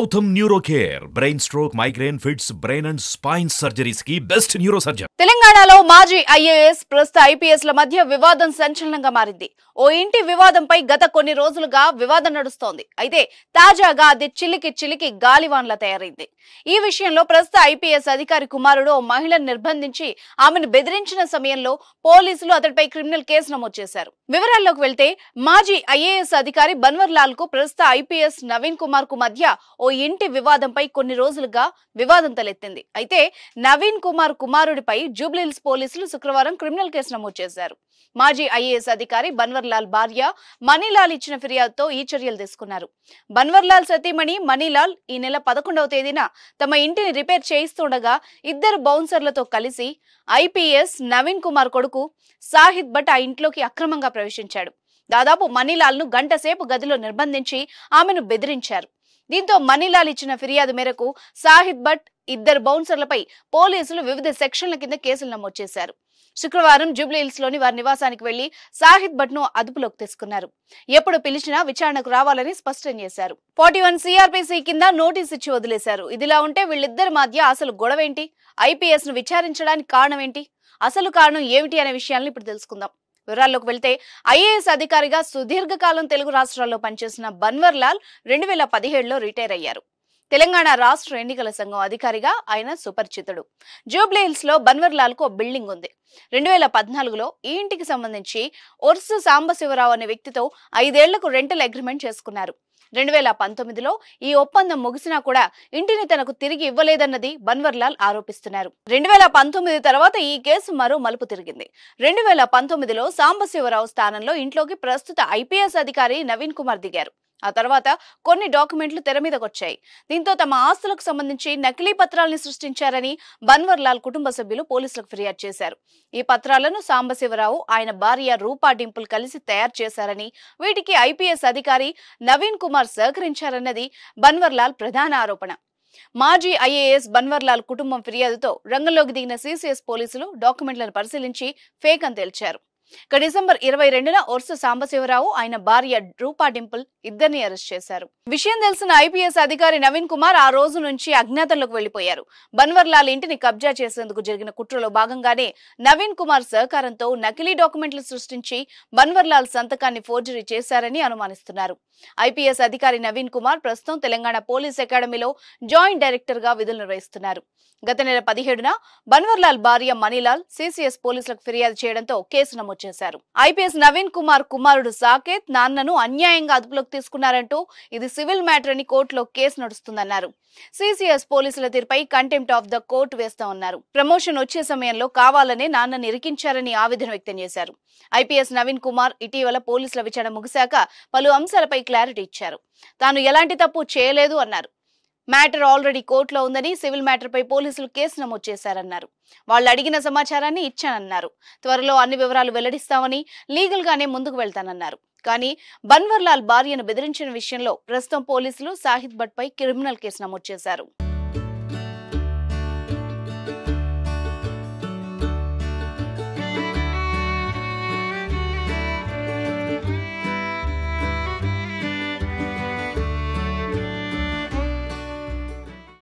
Gautam neuro care brain stroke migraine fits brain and spine surgeries కి best neuro surgeon తెలంగాణలో మాజీ IAS ప్రస్తుత IPS ల మధ్య వివాదం సంచలనంగా మారింది ఓ ఇంటి వివాదంపై గత కొన్ని రోజులుగా వివాదం నడుస్తోంది అయితే తాజాగా అది చిలికి చిలికి గాలివాన్లా తయారైంది ఈ విషయంలో ప్రస్తుత ఐపీఎస్ అధికారి కుమారుడు ఓ మహిళను నిర్బంధించి ఆమెను బెదిరించిన సమయంలో పోలీసులు అతడిపై క్రిమినల్ కేసు నమోదు చేశారు వివరాల్లోకి వెళ్తే మాజీ ఐఏఎస్ అధికారి బన్వర్ లాల్ కు ప్రస్తుత ఐపీఎస్ నవీన్ కుమార్ కు మధ్య ఓ ఇంటి వివాదంపై కొన్ని రోజులుగా వివాదం తలెత్తింది అయితే నవీన్ కుమార్ కుమారుడిపై జూబ్లీహిల్స్ పోలీసులు శుక్రవారం క్రిమినల్ కేసు నమోదు చేశారు మాజీ ఐఏఎస్ అధికారి బన్వర్లాల్ భార్య మణిలాల్ ఇచ్చిన ఫిర్యాదుతో ఈ చర్యలు తీసుకున్నారు బన్వర్లాల్ సతీమణి మణిలాల్ ఈ నెల పదకొండవ తేదీన తమ ఇంటిని రిపేర్ చేయిస్తుండగా ఇద్దరు బౌన్సర్లతో కలిసి ఐపీఎస్ నవీన్ కుమార్ కొడుకు సాహిద్ భట్ ఆ ఇంట్లోకి అక్రమంగా ప్రవేశించాడు దాదాపు మణిలాల్ను ను గంట సేపు గదిలో నిర్బంధించి ఆమెను బెదిరించారు దీంతో మనీలాల్ ఇచ్చిన ఫిర్యాదు మేరకు సాహిద్ భట్ ఇద్దరు బౌన్సర్లపై పోలీసులు వివిధ సెక్షన్ల కింద కేసులు నమోదు చేశారు శుక్రవారం జూబ్లీహిల్స్ లోని వారి నివాసానికి వెళ్లి సాహిద్ భట్ ను అదుపులోకి తీసుకున్నారు ఎప్పుడు పిలిచినా విచారణకు రావాలని స్పష్టం చేశారు ఫార్టీ వన్ సిఆర్పిసి కింద నోటీస్ ఇచ్చి వదిలేశారు ఇదిలా ఉంటే వీళ్ళిద్దరి మధ్య అసలు గొడవేంటి ఐపీఎస్ ను విచారించడానికి కారణం ఏంటి అసలు కారణం ఏమిటి అనే విషయాన్ని ఇప్పుడు తెలుసుకుందాం వివరాల్లోకి వెళ్తే ఐఏఎస్ అధికారిగా సుదీర్ఘకాలం తెలుగు రాష్ట్రాల్లో పనిచేసిన బన్వర్ లాల్ రెండు వేల పదిహేడులో రిటైర్ అయ్యారు తెలంగాణ రాష్ట్ర ఎన్నికల సంఘం అధికారిగా ఆయన సుపరిచితుడు హిల్స్ లో బన్వర్ లాల్ కు బిల్డింగ్ ఉంది రెండు వేల పద్నాలుగులో ఈ ఇంటికి సంబంధించి ఒర్సు సాంబశివరావు అనే వ్యక్తితో ఐదేళ్లకు రెంటల్ అగ్రిమెంట్ చేసుకున్నారు రెండు వేల పంతొమ్మిదిలో ఈ ఒప్పందం ముగిసినా కూడా ఇంటిని తనకు తిరిగి ఇవ్వలేదన్నది బన్వర్లాల్ ఆరోపిస్తున్నారు రెండు వేల పంతొమ్మిది తర్వాత ఈ కేసు మరో మలుపు తిరిగింది రెండు వేల పంతొమ్మిదిలో సాంబశివరావు స్థానంలో ఇంట్లోకి ప్రస్తుత ఐపీఎస్ అధికారి నవీన్ కుమార్ దిగారు ఆ తర్వాత కొన్ని డాక్యుమెంట్లు తెర మీదకొచ్చాయి దీంతో తమ ఆస్తులకు సంబంధించి నకిలీ పత్రాలను సృష్టించారని బన్వర్లాల్ కుటుంబ సభ్యులు పోలీసులకు ఫిర్యాదు చేశారు ఈ పత్రాలను సాంబశివరావు ఆయన భార్య రూపా డింపుల్ కలిసి తయారు చేశారని వీటికి ఐపీఎస్ అధికారి నవీన్ కుమార్ సహకరించారన్నది బన్వర్లాల్ ప్రధాన ఆరోపణ మాజీ ఐఏఎస్ బన్వర్లాల్ కుటుంబం ఫిర్యాదుతో రంగంలోకి దిగిన సీసీఎస్ పోలీసులు డాక్యుమెంట్లను పరిశీలించి ఫేక్ అని తేల్చారు ఇక డిసెంబర్ ఇరవై రెండున వరుస సాంబశివరావు ఆయన భార్య రూపా డింపుల్ ఇద్దరిని అరెస్ట్ చేశారు విషయం తెలిసిన ఐపీఎస్ అధికారి నవీన్ కుమార్ ఆ రోజు నుంచి అజ్ఞాతంలోకి వెళ్లిపోయారు బన్వర్లాల్ ఇంటిని కబ్జా చేసేందుకు జరిగిన కుట్రలో భాగంగానే నవీన్ కుమార్ సహకారంతో నకిలీ డాక్యుమెంట్లు సృష్టించి బన్వర్లాల్ సంతకాన్ని ఫోర్జరీ చేశారని అనుమానిస్తున్నారు ఐపీఎస్ అధికారి నవీన్ కుమార్ ప్రస్తుతం తెలంగాణ పోలీస్ అకాడమీలో జాయింట్ డైరెక్టర్ గా విధులు నిర్వహిస్తున్నారు గత నెల పదిహేడున బన్వర్లాల్ భార్య మణిలాల్ సిసిఎస్ పోలీసులకు ఫిర్యాదు చేయడంతో కేసు నమోదు చేశారు ఐపీఎస్ నవీన్ కుమార్ కుమారుడు సాకేత్ నాన్నను అన్యాయంగా అదుపులోకి తీసుకున్నారంటూ ఇది సివిల్ మ్యాటర్ అని కోర్టులో కేసు నడుస్తుందన్నారు సిసిఎస్ పోలీసుల తీరుపై కంటెంప్ట్ ఆఫ్ ద కోర్టు వేస్తామన్నారు ప్రమోషన్ వచ్చే సమయంలో కావాలనే నాన్నని ఇరికించారని ఆవేదన వ్యక్తం చేశారు ఐపీఎస్ నవీన్ కుమార్ ఇటీవల పోలీసుల విచారణ ముగిశాక పలు అంశాలపై క్లారిటీ ఇచ్చారు తాను ఎలాంటి తప్పు చేయలేదు అన్నారు మ్యాటర్ ఆల్రెడీ కోర్టులో ఉందని సివిల్ మ్యాటర్పై పోలీసులు కేసు నమోదు చేశారన్నారు వాళ్ళు అడిగిన సమాచారాన్ని ఇచ్చానన్నారు త్వరలో అన్ని వివరాలు వెల్లడిస్తామని లీగల్గానే ముందుకు వెళ్తానన్నారు కానీ బన్వర్లాల్ భార్యను బెదిరించిన విషయంలో ప్రస్తుతం పోలీసులు సాహిద్ భట్ పై క్రిమినల్ కేసు నమోదు చేశారు